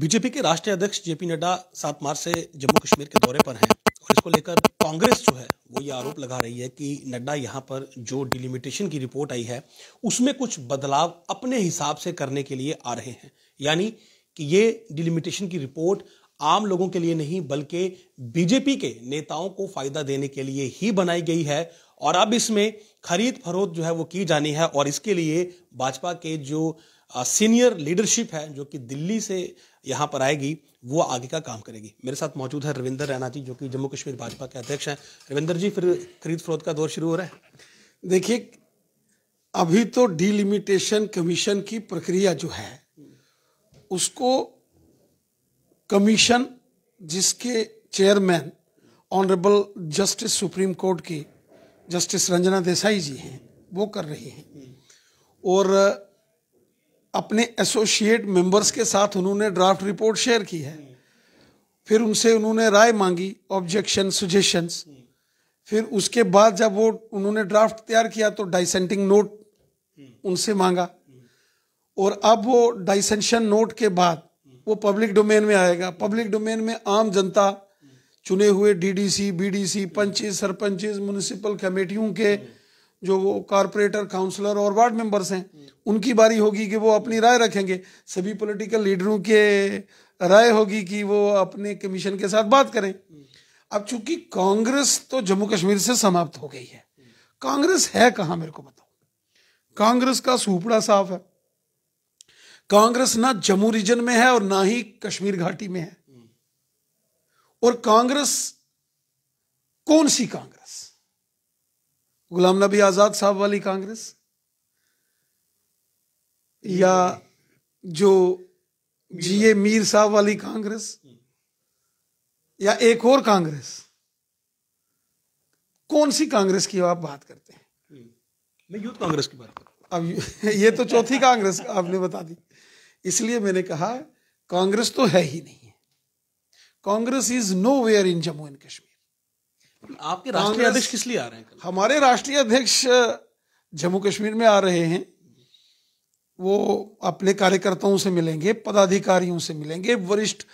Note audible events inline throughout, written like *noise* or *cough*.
BJP के राष्ट्रीय अध्यक्ष जेपी नड्डा सात मार्च से जम्मू कश्मीर के दौरे पर हैं और इसको लेकर कांग्रेस जो है वो ये आरोप लगा रही है कि नड्डा यहाँ पर जो डिलिमिटेशन की रिपोर्ट आई है उसमें कुछ बदलाव अपने हिसाब से करने के लिए आ रहे हैं यानी कि ये डिलिमिटेशन की रिपोर्ट आम लोगों के लिए नहीं बल्कि बीजेपी के नेताओं को फायदा देने के लिए ही बनाई गई है और अब इसमें खरीद फरोख जो है वो की जानी है और इसके लिए भाजपा के जो सीनियर लीडरशिप है जो कि दिल्ली से यहाँ पर आएगी वो आगे का काम करेगी मेरे साथ मौजूद है रविंदर रैना जी जो कि जम्मू कश्मीर भाजपा के अध्यक्ष हैं रविंदर जी फिर खरीद फरोख्त का दौर शुरू हो रहा है देखिए अभी तो डिलिमिटेशन कमीशन की प्रक्रिया जो है उसको कमीशन जिसके chairman honourable justice supreme court की जस्टिस रंजना देसाई जी हैं वो कर रही हैं और अपने एसोसिएट मेंबर्स के साथ उन्होंने ड्राफ्ट रिपोर्ट शेयर की है फिर उनसे उन्होंने राय मांगी ऑब्जेक्शन सुजेशंस फिर उसके बाद जब वो उन्होंने ड्राफ्ट तैयार किया तो डाइसेंटिंग नोट उनसे मांगा और अब वो डाइसेंशन नोट के बाद वो पब्लिक डोमेन में आएगा पब्लिक डोमेन में आम जनता चुने हुए डीडीसी बीडीसी डी सी पंचेस सरपंचेस म्यूनिसिपल कमेटियों के जो वो कारपोरेटर काउंसलर और वार्ड मेंबर्स हैं उनकी बारी होगी कि वो अपनी राय रखेंगे सभी पॉलिटिकल लीडरों के राय होगी कि वो अपने कमीशन के साथ बात करें अब चूंकि कांग्रेस तो जम्मू कश्मीर से समाप्त हो गई है कांग्रेस है कहा मेरे को बताओ कांग्रेस का सूपड़ा साफ है कांग्रेस ना जम्मू रीजन में है और ना ही कश्मीर घाटी में है और कांग्रेस कौन सी कांग्रेस गुलाम नबी आज़ाद साहब वाली कांग्रेस या जो जीए मीर साहब वाली कांग्रेस या एक और कांग्रेस कौन सी कांग्रेस की आप बात करते हैं मैं यूथ कांग्रेस की बात अब ये तो चौथी कांग्रेस आपने बता दी इसलिए मैंने कहा कांग्रेस तो है ही नहीं Congress is nowhere in Jammu and Kashmir आपके राष्ट्रीय अध्यक्ष किस लिए आ रहे हैं कल? हमारे राष्ट्रीय अध्यक्ष जम्मू कश्मीर में आ रहे हैं वो अपने कार्यकर्ताओं से मिलेंगे पदाधिकारियों से मिलेंगे वरिष्ठ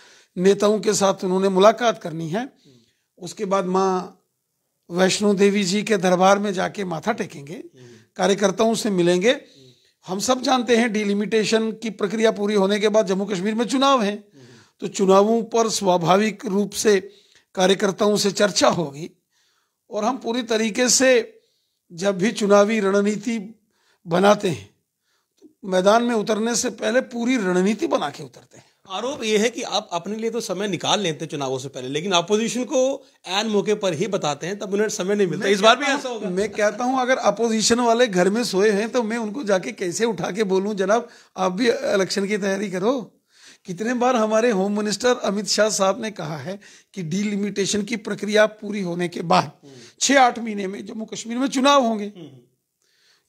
नेताओं के साथ उन्होंने मुलाकात करनी है उसके बाद माँ वैष्णो देवी जी के दरबार में जाके माथा टेकेंगे कार्यकर्ताओं से मिलेंगे हम सब जानते हैं डिलिमिटेशन की प्रक्रिया पूरी होने के बाद जम्मू कश्मीर में चुनाव है तो चुनावों पर स्वाभाविक रूप से कार्यकर्ताओं से चर्चा होगी और हम पूरी तरीके से जब भी चुनावी रणनीति बनाते हैं तो मैदान में उतरने से पहले पूरी रणनीति बना के उतरते हैं आरोप यह है कि आप अपने लिए तो समय निकाल लेते हैं चुनावों से पहले लेकिन अपोजिशन को एन मौके पर ही बताते हैं तब उन्हें समय नहीं मिलता इस बार भी ऐसा होगा मैं कहता हूं अगर अपोजिशन वाले घर में सोए हैं तो मैं उनको जाके कैसे उठा के बोलूं जनाब आप भी इलेक्शन की तैयारी करो कितने बार हमारे होम मिनिस्टर अमित शाह साहब ने कहा है कि डीलिमिटेशन की प्रक्रिया पूरी होने के बाद छह आठ महीने में जम्मू कश्मीर में चुनाव होंगे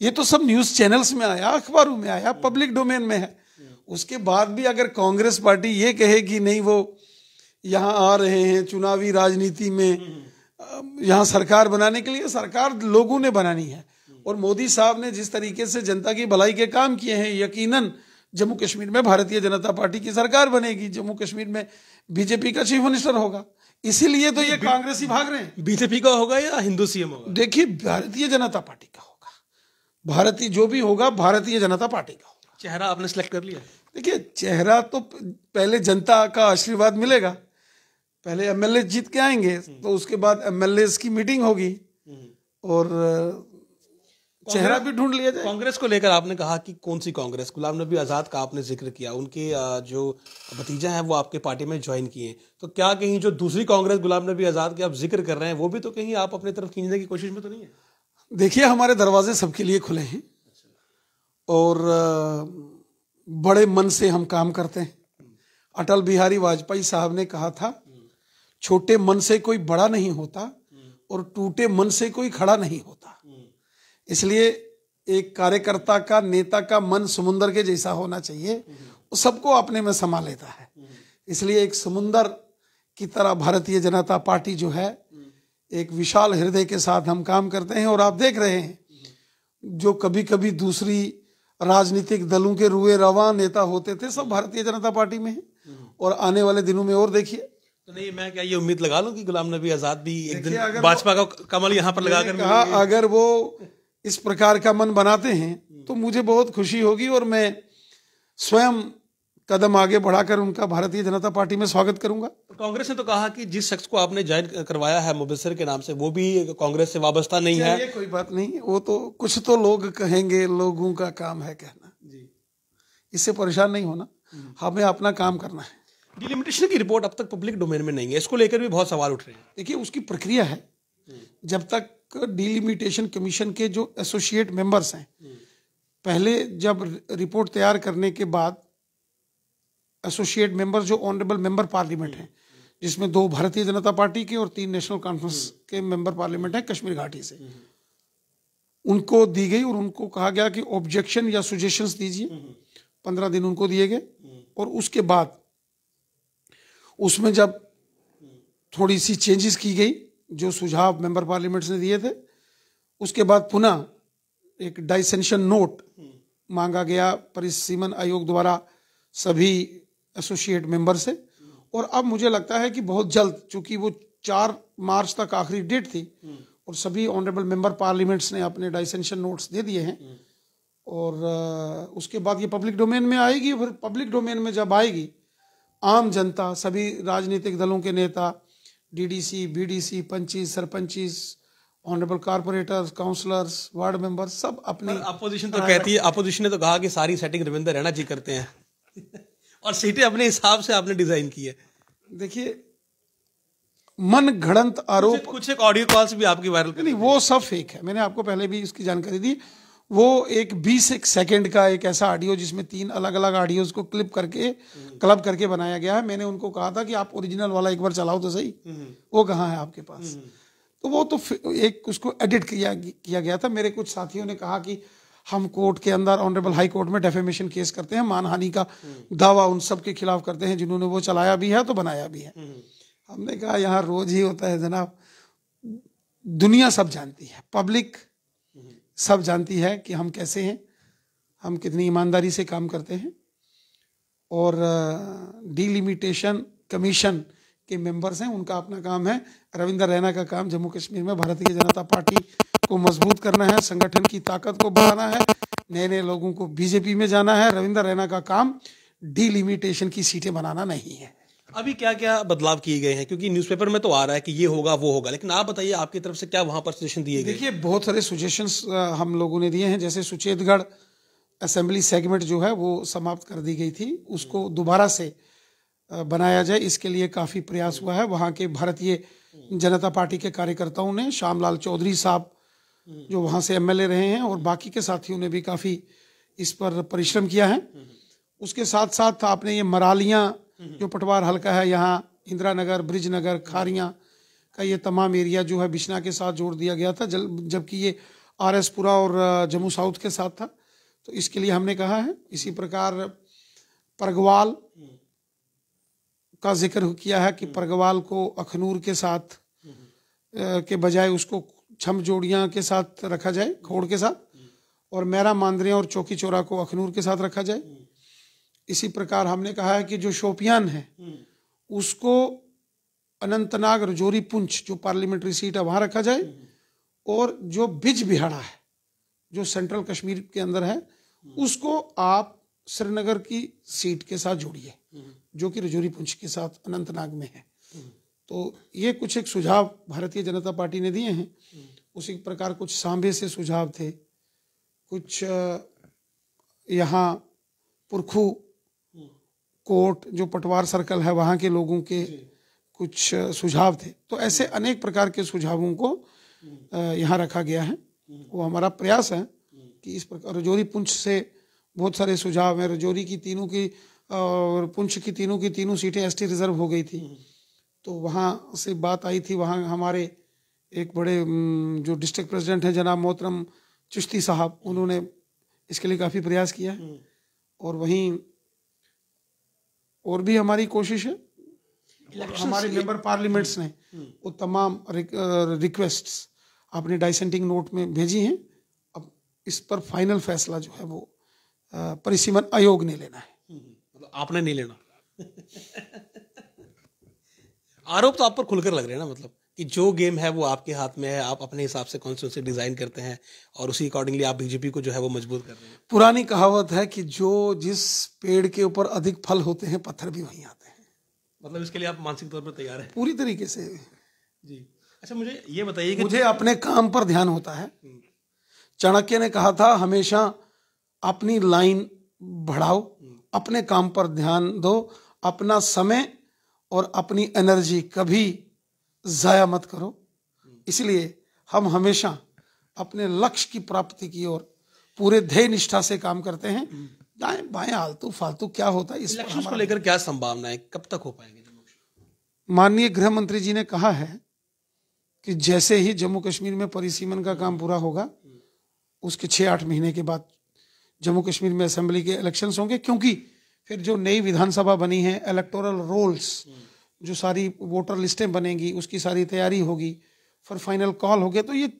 ये तो सब न्यूज़ चैनल्स में आया अखबारों में आया पब्लिक डोमेन में है उसके बाद भी अगर कांग्रेस पार्टी ये कहे कि नहीं वो यहाँ आ रहे हैं चुनावी राजनीति में यहाँ सरकार बनाने के लिए सरकार लोगों ने बनानी है और मोदी साहब ने जिस तरीके से जनता की भलाई के काम किए हैं यकीनन जम्मू कश्मीर में भारतीय जनता पार्टी की सरकार बनेगी जम्मू कश्मीर में बीजेपी का चीफ मिनिस्टर होगा इसीलिए तो ये कांग्रेस ही भाग रहे हैं बीजेपी का होगा या हिंदू सीएम होगा देखिए भारतीय जनता पार्टी का होगा भारतीय जो भी होगा भारतीय जनता पार्टी का होगा चेहरा आपने सिलेक्ट कर लिया देखिए चेहरा तो पहले जनता का आशीर्वाद मिलेगा पहले एमएलए जीत के आएंगे हम्म। तो उसके बाद एमएलए की मीटिंग होगी हम्म। और चेहरा भी ढूंढ लिया जाए कांग्रेस को लेकर आपने कहा कि कौन सी कांग्रेस गुलाम नबी आज़ाद का आपने जिक्र किया उनके जो भतीजा है वो आपके पार्टी में ज्वाइन किए तो क्या कहीं जो दूसरी कांग्रेस गुलाम नबी आज़ाद के आप जिक्र कर रहे हैं वो भी तो कहीं आप अपने तरफ खींचने की कोशिश में तो नहीं है देखिए हमारे दरवाजे सबके लिए खुले हैं और बड़े मन से हम काम करते हैं अटल बिहारी वाजपेयी साहब ने कहा था छोटे मन से कोई बड़ा नहीं होता और टूटे मन से कोई खड़ा नहीं होता इसलिए एक कार्यकर्ता का नेता का मन समुंदर के जैसा होना चाहिए वो सबको अपने में समा लेता है इसलिए एक समुंदर की तरह भारतीय जनता पार्टी जो है एक विशाल हृदय के साथ हम काम करते हैं और आप देख रहे हैं जो कभी कभी दूसरी राजनीतिक दलों के रुए रवा नेता होते थे सब भारतीय जनता पार्टी में है और आने वाले दिनों में और देखिए तो नहीं मैं क्या ये उम्मीद लगा लूं कि गुलाम नबी आजाद भी एक दिन भाजपा का कमल यहाँ पर लगा कर अगर वो इस प्रकार का मन बनाते हैं तो मुझे बहुत खुशी होगी और मैं स्वयं कदम आगे बढ़ाकर उनका भारतीय जनता पार्टी में स्वागत करूंगा तो कांग्रेस ने तो कहा कि जिस शख्स को आपने ज्वाइन करवाया है मुबसर के नाम से वो भी कांग्रेस से वाबस्ता नहीं है कोई बात नहीं वो तो कुछ तो लोग कहेंगे लोगों का काम है कहना जी इससे परेशान नहीं होना हमें हम्म। अपना काम करना है डिलिमिटेशन की रिपोर्ट अब तक पब्लिक डोमेन में नहीं है इसको लेकर भी बहुत सवाल उठ रहे हैं देखिए उसकी प्रक्रिया है हम्म। जब तक डिलिमिटेशन कमीशन के जो एसोसिएट मेंबर्स हैं पहले जब रिपोर्ट तैयार करने के बाद एसोसिएट मेंबर जो ऑनरेबल मेंबर पार्लियामेंट हैं जिसमें दो भारतीय जनता पार्टी के और तीन नेशनल कॉन्फ्रेंस के मेंबर पार्लियामेंट हैं कश्मीर घाटी से उनको दी गई और उनको कहा गया कि ऑब्जेक्शन या सुजेशन दीजिए पंद्रह दिन उनको दिए गए और उसके बाद उसमें जब थोड़ी सी चेंजेस की गई जो सुझाव मेंबर पार्लियामेंट्स ने दिए थे उसके बाद पुनः एक डाइसेंशन नोट मांगा गया परिसीमन आयोग द्वारा सभी एसोसिएट मेंबर से और अब मुझे लगता है कि बहुत जल्द चूंकि वो चार मार्च तक आखिरी डेट थी और सभी ऑनरेबल मेंबर पार्लियामेंट्स ने अपने डाइसेंशन नोट्स दे दिए हैं और उसके बाद ये पब्लिक डोमेन में आएगी फिर पब्लिक डोमेन में जब आएगी आम जनता सभी राजनीतिक दलों के नेता डीडीसी बीडीसी पंची सरपंची honourable corporator councillors ward member सब अपनी अपोजिशन तो कहती है अपोजिशन ने तो कहा कि सारी सेटिंग रविंदर रैना जी करते हैं *laughs* और सीटें अपने हिसाब से आपने डिजाइन की है देखिए मन घड़ंत आरोप कुछ एक ऑडियो कॉल्स भी आपकी वायरल नहीं वो सब फेक है मैंने आपको पहले भी इसकी जानकारी दी वो एक बीस एक सेकेंड का एक ऐसा ऑडियो जिसमें तीन अलग अलग ऑडियोज को क्लिप करके क्लब करके बनाया गया है मैंने उनको कहा था कि आप ओरिजिनल वाला एक बार चलाओ तो सही हम्म। वो कहा है आपके पास हम्म। तो वो तो एक उसको एडिट किया किया गया था मेरे कुछ साथियों ने कहा कि हम कोर्ट के अंदर ऑनरेबल हाई कोर्ट में डेफेमेशन केस करते हैं मानहानि का हम्म। दावा उन सब के खिलाफ करते हैं जिन्होंने वो चलाया भी है तो बनाया भी है हमने कहा यहाँ रोज ही होता है जनाब दुनिया सब जानती है पब्लिक सब जानती है कि हम कैसे हैं हम कितनी ईमानदारी से काम करते हैं और डिलिमिटेशन कमीशन के मेंबर्स हैं उनका अपना काम है रविंदर रैना का काम जम्मू कश्मीर में भारतीय जनता पार्टी को मजबूत करना है संगठन की ताकत को बढ़ाना है नए नए लोगों को बीजेपी में जाना है रविंदर रैना का काम डिलिमिटेशन की सीटें बनाना नहीं है अभी क्या क्या बदलाव किए गए हैं क्योंकि न्यूज़पेपर में तो आ रहा है कि ये होगा वो होगा लेकिन आप बताइए आपकी तरफ से क्या वहाँ पर सजेशन दिए गए देखिए बहुत सारे सुजेशन हम लोगों ने दिए हैं जैसे सुचेतगढ़ असेंबली सेगमेंट जो है वो समाप्त कर दी गई थी उसको दोबारा से बनाया जाए इसके लिए काफ़ी प्रयास हुआ है वहाँ के भारतीय जनता पार्टी के कार्यकर्ताओं ने श्यामलाल चौधरी साहब जो वहाँ से एमएलए रहे हैं और बाकी के साथियों ने भी काफ़ी इस पर परिश्रम किया है उसके साथ साथ आपने ये मरालियाँ जो पटवार हल्का है यहाँ इंदिरा नगर ब्रिज नगर खारियाँ का ये तमाम एरिया जो है बिश्ना के साथ जोड़ दिया गया था जबकि ये आर एस पुरा और जम्मू साउथ के साथ था तो इसके लिए हमने कहा है इसी प्रकार परगवाल का जिक्र किया है कि परगवाल को अखनूर के साथ के बजाय उसको छम जोड़ियाँ के साथ रखा जाए खोड़ के साथ और मेरा मांदरिया और चौकी चौरा को अखनूर के साथ रखा जाए इसी प्रकार हमने कहा है कि जो शोपियान है हम्म। उसको अनंतनाग रजौरी पुंछ जो पार्लियामेंट्री सीट है वहां रखा जाए हम्म। और जो बिज बिहाड़ा है जो सेंट्रल कश्मीर के अंदर है हम्म। उसको आप श्रीनगर की सीट के साथ जोड़िए जो कि रजौरी पुंछ के साथ अनंतनाग में है तो ये कुछ एक सुझाव भारतीय जनता पार्टी ने दिए हैं उसी प्रकार कुछ सांबे से सुझाव थे कुछ यहाँ पुरखू कोर्ट जो पटवार सर्कल है वहाँ के लोगों के कुछ सुझाव थे तो ऐसे अनेक प्रकार के सुझावों को यहाँ रखा गया है वो हमारा प्रयास है कि इस प्रकार रजौरी पुंछ से बहुत सारे सुझाव हैं रजौरी की तीनों की और पुंछ की तीनों की तीनों सीटें एसटी रिजर्व हो गई थी तो वहाँ से बात आई थी वहाँ हमारे एक बड़े जो डिस्ट्रिक्ट प्रेसिडेंट हैं जनाब मोहतरम चिश्ती साहब उन्होंने इसके लिए काफ़ी प्रयास किया है हम्म। और वहीं और भी हमारी कोशिश है हमारे मेंबर पार्लियामेंट्स ने हम्म। वो तमाम रिक, रिक्वेस्ट्स आपने डाइसेंटिंग नोट में भेजी हैं अब इस पर फाइनल फैसला जो है वो परिसीमन आयोग ने लेना है हम्म, हम्म। मतलब आपने नहीं लेना *laughs* आरोप तो आप पर खुलकर लग रहे हैं ना मतलब कि जो गेम है वो आपके हाथ में है आप अपने हिसाब से कौन से उसे डिज़ाइन करते हैं और उसी अकॉर्डिंगली आप बीजेपी को जो है वो मजबूत कर रहे हैं पुरानी कहावत है कि जो जिस पेड़ के ऊपर अधिक फल होते हैं पत्थर भी वहीं आते हैं मतलब इसके लिए आप मानसिक तौर पर तैयार हैं पूरी तरीके से जी अच्छा मुझे ये बताइए कि मुझे अपने काम पर ध्यान होता है चाणक्य ने कहा था हमेशा अपनी लाइन बढ़ाओ अपने काम पर ध्यान दो अपना समय और अपनी एनर्जी कभी ज़ाया मत करो इसलिए हम हमेशा अपने लक्ष्य की प्राप्ति की ओर पूरे ध्येय निष्ठा से काम करते हैं दाएं बाएं आलतू फालतू क्या होता है इस लक्ष्य को लेकर क्या संभावना है कब तक हो पाएंगे माननीय गृह मंत्री जी ने कहा है कि जैसे ही जम्मू कश्मीर में परिसीमन का काम पूरा होगा उसके छह आठ महीने के बाद जम्मू कश्मीर में असेंबली के इलेक्शंस होंगे क्योंकि फिर जो नई विधानसभा बनी है इलेक्टोरल रोल्स जो सारी वोटर लिस्टें बनेंगी उसकी सारी तैयारी होगी फिर फाइनल कॉल हो गया तो ये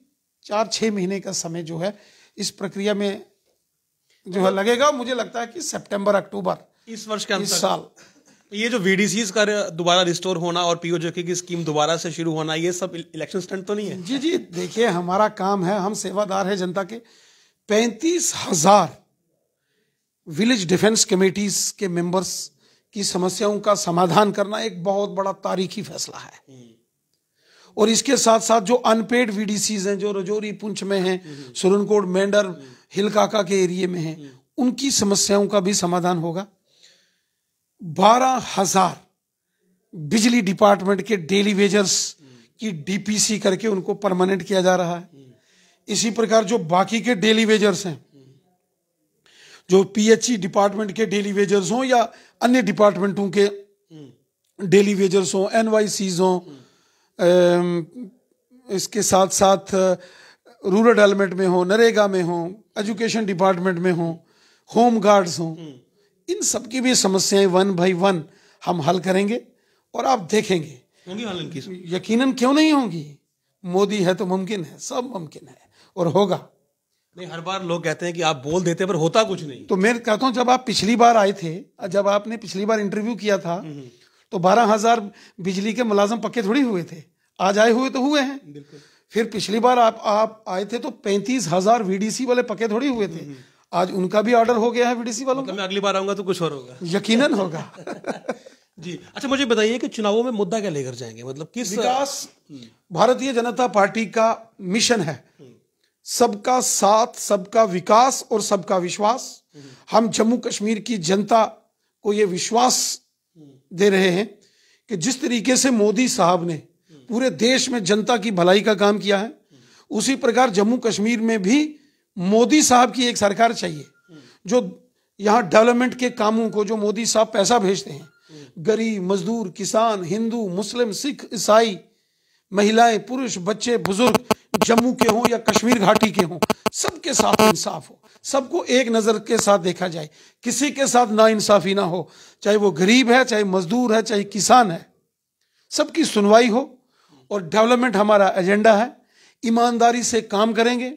चार छः महीने का समय जो है इस प्रक्रिया में जो है लगेगा मुझे लगता है कि सितंबर अक्टूबर इस वर्ष के इस साल ये जो वीडीसीज का दोबारा रिस्टोर होना और पीओजेके की स्कीम दोबारा से शुरू होना ये सब इलेक्शन स्टंट तो नहीं है जी जी देखिए हमारा काम है हम सेवादार है जनता के पैंतीस हजार विलेज डिफेंस कमेटीज के मेंबर्स की समस्याओं का समाधान करना एक बहुत बड़ा तारीखी फैसला है और इसके साथ साथ जो अनपेड वीडीसीज हैं जो रजौरी पुंछ में हैं सुरनकोट मेंडर हिलकाका के एरिए में हैं उनकी समस्याओं का भी समाधान होगा बारह हजार बिजली डिपार्टमेंट के डेली वेजर्स की डीपीसी करके उनको परमानेंट किया जा रहा है इसी प्रकार जो बाकी के डेली वेजर्स हैं जो पीएचई डिपार्टमेंट e के डेली वेजर्स हों या अन्य डिपार्टमेंटों के डेली वेजर्स हों एन हों इसके साथ साथ रूरल डेवलपमेंट में हो नरेगा में हो एजुकेशन डिपार्टमेंट में हो होम गार्ड्स हों हम्म। इन सब की भी समस्याएं वन बाई वन हम हल करेंगे और आप देखेंगे होंगी हल इनकी यकीनन क्यों नहीं होंगी मोदी है तो मुमकिन है सब मुमकिन है और होगा नहीं हर बार लोग कहते हैं कि आप बोल देते पर होता कुछ नहीं तो मैं कहता हूँ जब आप पिछली बार आए थे जब आपने पिछली बार इंटरव्यू किया था हम्म। तो बारह हजार बिजली के मुलाजम पक्के थोड़ी हुए थे आज आए हुए तो हुए हैं फिर पिछली बार आप आप आए थे तो पैंतीस हजार वीडीसी वाले पक्के थोड़ी हुए थे हम्म। आज उनका भी ऑर्डर हो गया है वीडीसी वालों मतलब का मैं अगली बार आऊंगा तो कुछ और होगा यकीन होगा *laughs* जी अच्छा मुझे बताइए कि चुनावों में मुद्दा क्या लेकर जाएंगे मतलब किस विकास हम्म। भारतीय जनता पार्टी का मिशन है सबका साथ सबका विकास और सबका विश्वास हम जम्मू कश्मीर की जनता को ये विश्वास दे रहे हैं कि जिस तरीके से मोदी साहब ने पूरे देश में जनता की भलाई का काम किया है उसी प्रकार जम्मू कश्मीर में भी मोदी साहब की एक सरकार चाहिए जो यहाँ डेवलपमेंट के कामों को जो मोदी साहब पैसा भेजते हैं गरीब मजदूर किसान हिंदू मुस्लिम सिख ईसाई महिलाएं पुरुष बच्चे बुजुर्ग जम्मू के हों या कश्मीर घाटी के हों सबके साथ इंसाफ हो सबको एक नज़र के साथ देखा जाए किसी के साथ ना इंसाफी ना हो चाहे वो गरीब है चाहे मजदूर है चाहे किसान है सबकी सुनवाई हो और डेवलपमेंट हमारा एजेंडा है ईमानदारी से काम करेंगे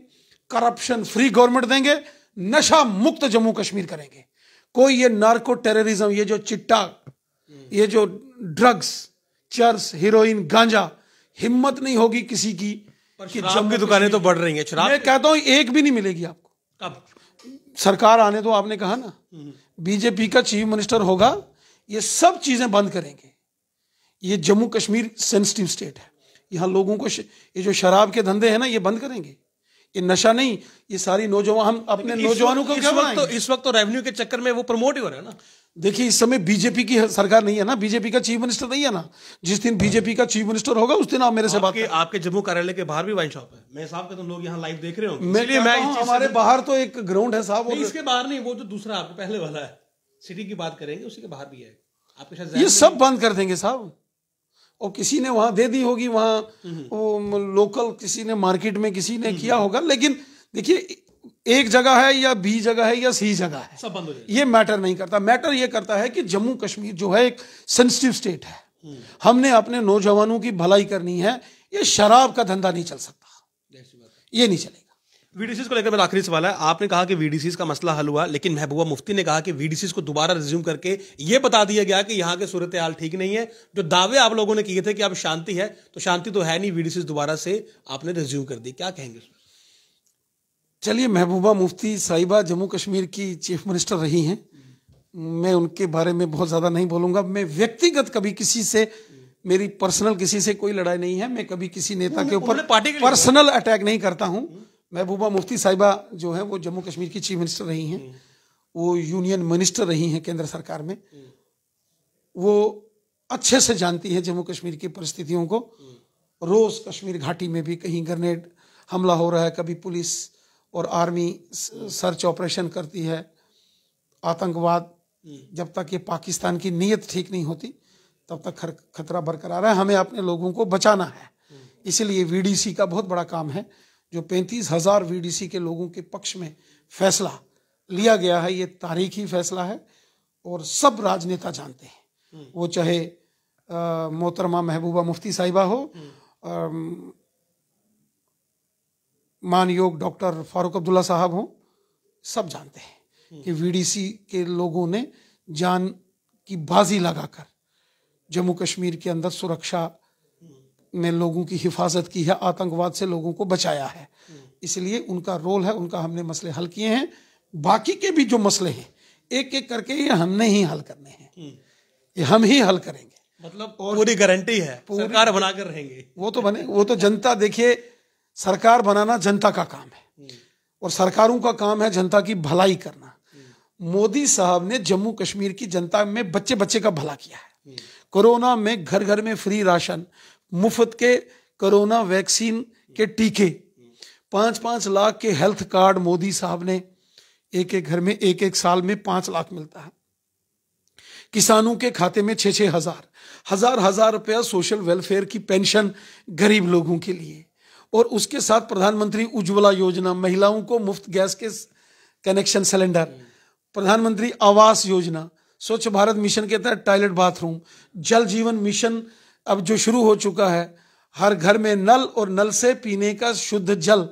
करप्शन फ्री गवर्नमेंट देंगे नशा मुक्त जम्मू कश्मीर करेंगे कोई ये नार्को टेररिज्म ये जो चिट्टा ये जो ड्रग्स चर्स हीरोइन गांजा हिम्मत नहीं होगी किसी की कि की दुकानें तो बढ़ रही हैं शराब मैं तो- कहता हूँ एक भी नहीं मिलेगी आपको कब सरकार आने तो आपने कहा ना हम्म। बीजेपी का चीफ मिनिस्टर होगा ये सब चीज़ें बंद करेंगे ये जम्मू कश्मीर सेंसिटिव स्टेट है यहाँ लोगों को ये जो शराब के धंधे हैं ना ये बंद करेंगे ये नशा नहीं ये सारी नौजवान हम अपने नौजवानों को तो- इस वक्त तो तो रेवेन्यू के चक्कर में वो प्रमोट ही हो रहा है ना देखिए इस समय बीजेपी की सरकार नहीं है ना बीजेपी का चीफ मिनिस्टर नहीं है ना जिस दिन बीजेपी का चीफ मिनिस्टर होगा उस दिन आप मेरे से बात करें आपके जम्मू कार्यालय के बाहर भी वाइन शॉप है मैं साहब का तुम तो लोग यहाँ लाइव देख रहे हो मैं, मैं हमारे तो- बाहर तो एक ग्राउंड है साहब इसके बाहर नहीं वो जो दूसरा आपके पहले वाला है सिटी की बात करेंगे उसी के बाहर भी है आपके साथ ये सब बंद कर देंगे साहब और किसी ने वहां दे दी होगी वहां लोकल हम्म। किसी ने मार्केट में किसी ने हम्म। किया होगा लेकिन देखिए एक जगह है या बी जगह है या सी जगह है सब बंद हो ये मैटर नहीं करता मैटर ये करता है कि जम्मू कश्मीर जो है एक सेंसिटिव स्टेट है हमने अपने नौजवानों की भलाई करनी है ये शराब का धंधा नहीं चल सकता ये नहीं चलेगा वीडीसीज को लेकर मेरा आखिरी सवाल है आपने कहा कि वीडीसीज का मसला हल हुआ लेकिन महबूबा मुफ्ती ने कहा कि वीडीसीज को दोबारा रिज्यूम करके ये बता दिया गया कि यहाँ के सूरत हाल ठीक नहीं है जो दावे आप लोगों ने किए थे कि अब शांति है तो शांति तो है नहीं वीडीसीज दोबारा से आपने रिज्यूम कर दी क्या कहेंगे चलिए महबूबा मुफ्ती साहिबा जम्मू कश्मीर की चीफ मिनिस्टर रही हैं मैं उनके बारे में बहुत ज़्यादा नहीं बोलूँगा मैं व्यक्तिगत कभी किसी से मेरी पर्सनल किसी से कोई लड़ाई नहीं है मैं कभी किसी नेता के ऊपर पर्सनल अटैक नहीं करता हूँ महबूबा मुफ्ती साहिबा जो है वो जम्मू कश्मीर की चीफ मिनिस्टर रही हैं वो यूनियन मिनिस्टर रही हैं केंद्र सरकार में वो अच्छे से जानती है जम्मू कश्मीर की परिस्थितियों को रोज कश्मीर घाटी में भी कहीं ग्रनेड हमला हो रहा है कभी पुलिस और आर्मी सर्च ऑपरेशन करती है आतंकवाद जब तक ये पाकिस्तान की नीयत ठीक नहीं होती तब तक खतरा बरकरार है हमें अपने लोगों को बचाना है इसीलिए वीडीसी का बहुत बड़ा काम है जो पैंतीस हजार वीडीसी के लोगों के पक्ष में फैसला लिया गया है ये तारीखी फैसला है और सब राजनेता जानते हैं वो चाहे मोहतरमा महबूबा मुफ्ती साहिबा हो मान योग डॉक्टर फारूक अब्दुल्ला साहब हों सब जानते हैं कि वीडीसी के लोगों ने जान की बाजी लगाकर जम्मू कश्मीर के अंदर सुरक्षा में लोगों की हिफाजत की है आतंकवाद से लोगों को बचाया है इसलिए उनका रोल है उनका हमने मसले हल किए हैं बाकी के भी जो मसले हैं एक एक करके ये हमने ही हल करने हैं हम्म। ये हम ही हल करेंगे मतलब और पूरी गारंटी है पूरी, सरकार बनाकर रहेंगे वो तो बने वो तो जनता देखिए सरकार बनाना जनता का काम है हम्म। और सरकारों का काम है जनता की भलाई करना हम्म। मोदी साहब ने जम्मू कश्मीर की जनता में बच्चे बच्चे का भला किया है हम्म। कोरोना में घर घर में फ्री राशन मुफ्त के कोरोना वैक्सीन के टीके पांच पांच लाख के हेल्थ कार्ड मोदी साहब ने एक एक घर में एक एक साल में पांच लाख मिलता है किसानों के खाते में छह हजार हजार हजार रुपया सोशल वेलफेयर की पेंशन गरीब लोगों के लिए और उसके साथ प्रधानमंत्री उज्ज्वला योजना महिलाओं को मुफ्त गैस के कनेक्शन सिलेंडर प्रधानमंत्री आवास योजना स्वच्छ भारत मिशन के तहत टॉयलेट बाथरूम जल जीवन मिशन अब जो शुरू हो चुका है हर घर में नल और नल से पीने का शुद्ध जल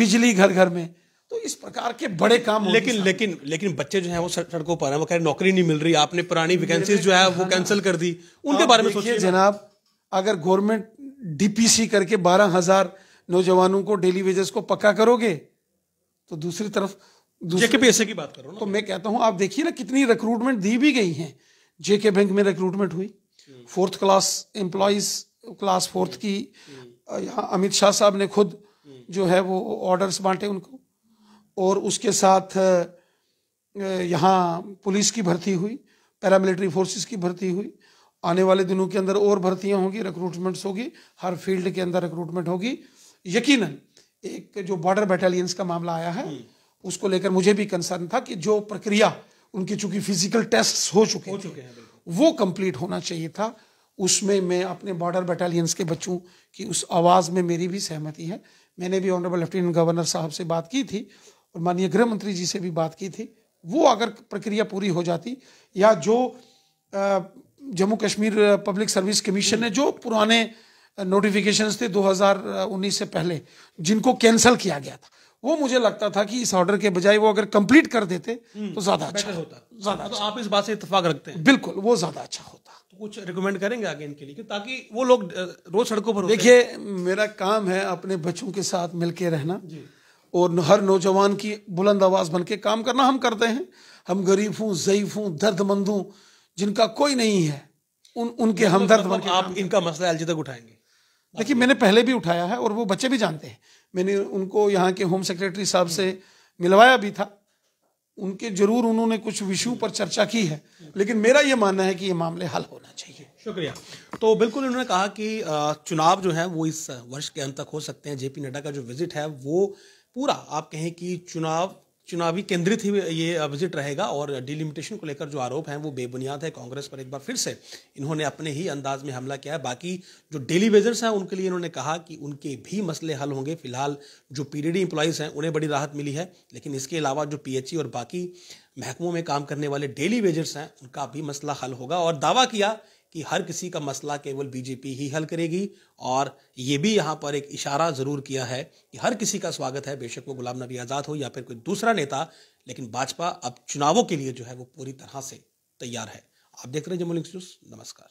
बिजली घर घर में तो इस प्रकार के बड़े काम लेकिन लेकिन लेकिन बच्चे जो है वो सड़कों पर है वो कह नौकरी नहीं मिल रही आपने पुरानी वैकेंसीज जो है वो कैंसिल कर दी उनके बारे में सोचिए जनाब अगर गवर्नमेंट डीपीसी करके बारह हजार नौजवानों को डेली वेजेस को पक्का करोगे तो दूसरी तरफ जेके पैसे की बात करो ना तो मैं कहता हूं आप देखिए ना कितनी रिक्रूटमेंट दी भी गई है जेके बैंक में रिक्रूटमेंट हुई fourth class employees class fourth की यहाँ अमित शाह साहब ने खुद जो है वो ऑर्डर्स बांटे उनको और उसके साथ यहाँ पुलिस की भर्ती हुई पैरामिलिट्री फोर्सेस की भर्ती हुई आने वाले दिनों के अंदर और भर्तियाँ होंगी रिक्रूटमेंट्स होगी हर फील्ड के अंदर रिक्रूटमेंट होगी यकीनन एक जो बॉर्डर बटालियंस का मामला आया है हम्म। उसको लेकर मुझे भी कंसर्न था कि जो प्रक्रिया उनकी चूंकि फिजिकल टेस्ट हो चुके हो चुके हैं वो कंप्लीट होना चाहिए था उसमें मैं अपने बॉर्डर बटालियंस के बच्चों की उस आवाज़ में मेरी भी सहमति है मैंने भी ऑनरेबल लेफ्टिनेंट गवर्नर साहब से बात की थी और माननीय गृह मंत्री जी से भी बात की थी वो अगर प्रक्रिया पूरी हो जाती या जो Jammu Kashmir public service commission ने हम्म। जो पुराने नोटिफिकेशन थे 2019 से पहले जिनको कैंसिल किया गया था वो मुझे लगता था कि इस ऑर्डर के बजाय वो अगर कंप्लीट कर देते हम्म, तो ज्यादा अच्छा होता ज्यादा तो अच्छा। आप इस बात से इतफाक रखते हैं बिल्कुल वो ज्यादा अच्छा होता तो कुछ रिकमेंड करेंगे आगे इनके लिए ताकि वो लोग रोज सड़कों पर देखिए मेरा काम है अपने बच्चों के साथ मिलकर रहना और हर नौजवान की बुलंद आवाज बन के काम करना हम करते हैं हम गरीब हूँ ज़यीफ हूँ दर्दमंद हूँ जिनका कोई नहीं है उन उनके हमदर्द आप इनका मसला अलजी तक उठाएंगे देखिए मैंने पहले भी उठाया है और वो बच्चे भी जानते हैं मैंने उनको यहाँ के होम सेक्रेटरी साहब से मिलवाया भी था उनके जरूर उन्होंने कुछ विषयों पर चर्चा की है लेकिन मेरा ये मानना है कि ये मामले हल होना चाहिए शुक्रिया तो बिल्कुल उन्होंने कहा कि चुनाव जो है वो इस वर्ष के अंत तक हो सकते हैं जेपी नड्डा का जो विजिट है वो पूरा आप कहें कि चुनाव चुनावी केंद्रित ही ये विजिट रहेगा और डिलिमिटेशन को लेकर जो आरोप हैं वो बेबुनियाद है कांग्रेस पर एक बार फिर से इन्होंने अपने ही अंदाज में हमला किया है बाकी जो डेली वेजर्स हैं उनके लिए इन्होंने कहा कि उनके भी मसले हल होंगे फिलहाल जो पीडीडी इम्प्लॉयज़ हैं उन्हें बड़ी राहत मिली है लेकिन इसके अलावा जो पीएचई e और बाकी महकमों में काम करने वाले डेली वेजर्स हैं उनका भी मसला हल होगा और दावा किया कि हर किसी का मसला केवल बीजेपी ही हल करेगी और ये भी यहाँ पर एक इशारा ज़रूर किया है कि हर किसी का स्वागत है बेशक वो गुलाम नबी आज़ाद हो या फिर कोई दूसरा नेता लेकिन भाजपा अब चुनावों के लिए जो है वो पूरी तरह से तैयार है आप देख रहे हैं जम्मू न्यूज़ नमस्कार